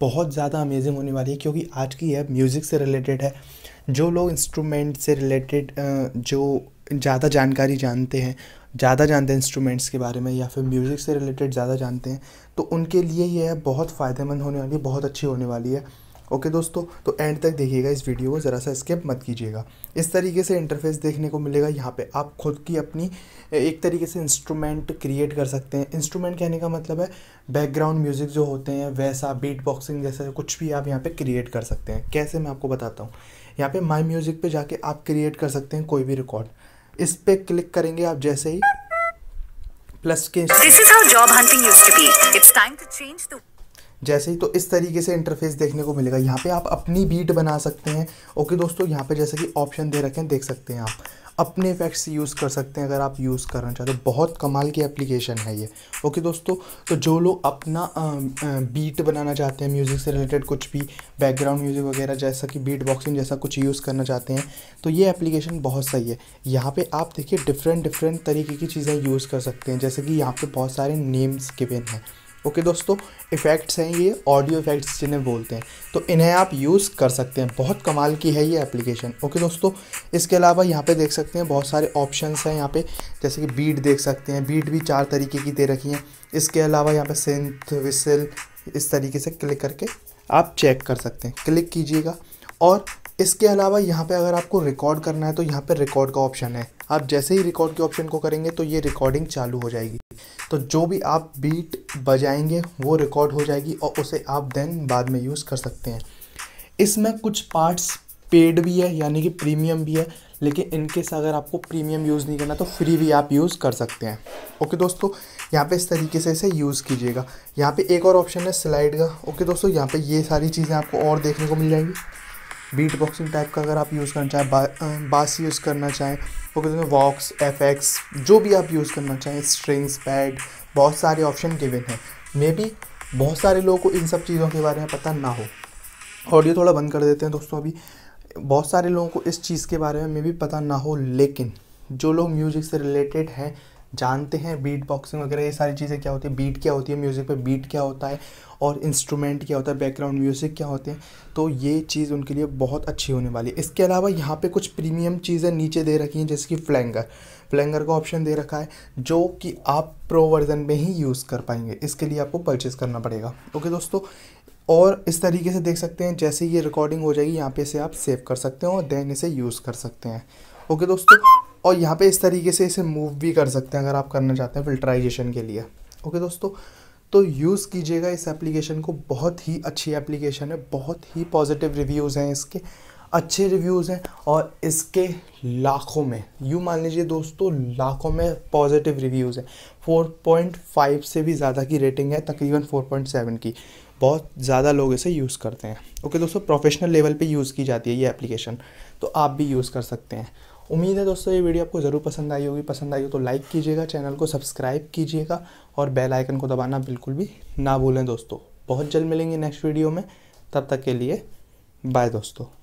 बहुत ज़्यादा अमेजिंग होने वाली है क्योंकि आज की ऐप म्यूज़िक से रिलेटेड है जो लोग इंस्ट्रूमेंट से रिलेटेड जो ज़्यादा जानकारी जानते हैं ज़्यादा जानते हैं इंस्ट्रूमेंट्स के बारे में या फिर म्यूज़िक से रिलेटेड ज़्यादा जानते हैं तो उनके लिए यह बहुत फ़ायदेमंद होने वाली है बहुत अच्छी होने वाली है ओके दोस्तों तो एंड तक देखिएगा इस वीडियो को ज़रा सा स्किप मत कीजिएगा इस तरीके से इंटरफेस देखने को मिलेगा यहाँ पे आप खुद की अपनी एक तरीके से इंस्ट्रूमेंट क्रिएट कर सकते हैं इंस्ट्रूमेंट कहने का मतलब है बैकग्राउंड म्यूज़िक जो होते हैं वैसा बीट बॉक्सिंग जैसा कुछ भी आप यहाँ पर क्रिएट कर सकते हैं कैसे मैं आपको बताता हूँ यहाँ पर माई म्यूज़िक पर जाके आप क्रिएट कर सकते हैं कोई भी रिकॉर्ड इस पर क्लिक करेंगे आप जैसे ही प्लस के This is how job hunting used to be. It's time to change the जैसे ही तो इस तरीके से इंटरफेस देखने को मिलेगा यहाँ पे आप अपनी बीट बना सकते हैं ओके दोस्तों यहाँ पे जैसे कि ऑप्शन दे रखे हैं देख सकते हैं आप अपने इफेक्ट्स यूज़ कर सकते हैं अगर आप यूज़ करना चाहते हो बहुत कमाल की एप्लीकेशन है ये ओके दोस्तों तो जो लोग अपना आ, आ, बीट बनाना चाहते हैं म्यूज़िक से रिलेटेड कुछ भी बैकग्राउंड म्यूज़िक वगैरह जैसा कि बीट बॉक्सिंग जैसा कुछ यूज़ करना चाहते हैं तो ये एप्लीकेशन बहुत सही है यहाँ पर आप देखिए डिफरेंट डिफरेंट तरीके की चीज़ें यूज़ कर सकते हैं जैसे कि यहाँ पर बहुत सारे नेम्स गिवेन हैं ओके दोस्तों इफ़ेक्ट्स हैं ये ऑडियो इफ़ेक्ट्स जिन्हें बोलते हैं तो इन्हें आप यूज़ कर सकते हैं बहुत कमाल की है ये एप्लीकेशन ओके दोस्तों इसके अलावा यहाँ पे देख सकते हैं बहुत सारे ऑप्शंस हैं यहाँ पे जैसे कि बीट देख सकते हैं बीट भी चार तरीके की दे रखी हैं इसके अलावा यहाँ पर सेंथ विसल इस तरीके से क्लिक करके आप चेक कर सकते हैं क्लिक कीजिएगा और इसके अलावा यहाँ पे अगर आपको रिकॉर्ड करना है तो यहाँ पे रिकॉर्ड का ऑप्शन है आप जैसे ही रिकॉर्ड के ऑप्शन को करेंगे तो ये रिकॉर्डिंग चालू हो जाएगी तो जो भी आप बीट बजाएंगे वो रिकॉर्ड हो जाएगी और उसे आप देन बाद में यूज़ कर सकते हैं इसमें कुछ पार्ट्स पेड भी है यानी कि प्रीमियम भी है लेकिन इनकेस अगर आपको प्रीमियम यूज़ नहीं करना तो फ्री भी आप यूज़ कर सकते हैं ओके दोस्तों यहाँ पे इस तरीके से इसे यूज़ कीजिएगा यहाँ पे एक और ऑप्शन है स्लाइड का ओके दोस्तों यहाँ पे ये सारी चीज़ें आपको और देखने को मिल जाएंगी बीट बॉक्सिंग टाइप का अगर आप यूज़ करना चाहें बा, बास यूज़ करना चाहें वो कहते हैं वॉक्स एफ जो भी आप यूज़ करना चाहें स्ट्रिंग्स पैड बहुत सारे ऑप्शन गिवन हैं मे बी बहुत सारे लोगों को इन सब चीज़ों के बारे में पता ना हो ऑडियो थोड़ा बंद कर देते हैं दोस्तों अभी बहुत सारे लोगों को इस चीज़ के बारे में मे भी पता ना हो लेकिन जो लोग म्यूज़िक से रिलेटेड हैं जानते हैं बीट बॉक्सिंग वगैरह ये सारी चीज़ें क्या होती है बीट क्या होती है म्यूज़िक पे बीट क्या होता है और इंस्ट्रूमेंट क्या होता है बैकग्राउंड म्यूज़िक क्या होते हैं तो ये चीज़ उनके लिए बहुत अच्छी होने वाली है इसके अलावा यहाँ पे कुछ प्रीमियम चीज़ें नीचे दे रखी हैं जैसे कि फ्लैंगर फ्लैंगर का ऑप्शन दे रखा है जो कि आप प्रो वर्जन में ही यूज़ कर पाएंगे इसके लिए आपको परचेज़ करना पड़ेगा ओके दोस्तों और इस तरीके से देख सकते हैं जैसे ये रिकॉर्डिंग हो जाएगी यहाँ पे इसे आप सेव कर सकते हैं और देन इसे यूज़ कर सकते हैं ओके दोस्तों और यहाँ पे इस तरीके से इसे मूव भी कर सकते हैं अगर आप करना चाहते हैं फिल्टराइजेशन के लिए ओके दोस्तों तो यूज़ कीजिएगा इस एप्लीकेशन को बहुत ही अच्छी एप्लीकेशन है बहुत ही पॉजिटिव रिव्यूज़ हैं इसके अच्छे रिव्यूज़ हैं और इसके लाखों में यूँ मान लीजिए दोस्तों लाखों में पॉजिटिव रिव्यूज़ हैं 4.5 से भी ज़्यादा की रेटिंग है तकरीबन 4.7 की बहुत ज़्यादा लोग इसे यूज़ करते हैं ओके दोस्तों प्रोफेशनल लेवल पे यूज़ की जाती है ये एप्लीकेशन तो आप भी यूज़ कर सकते हैं उम्मीद है दोस्तों ये वीडियो आपको ज़रूर पसंद आई होगी पसंद आई हो तो लाइक कीजिएगा चैनल को सब्सक्राइब कीजिएगा और बेल आइकन को दबाना बिल्कुल भी ना भूलें दोस्तों बहुत जल्द मिलेंगे नेक्स्ट वीडियो में तब तक के लिए बाय दोस्तों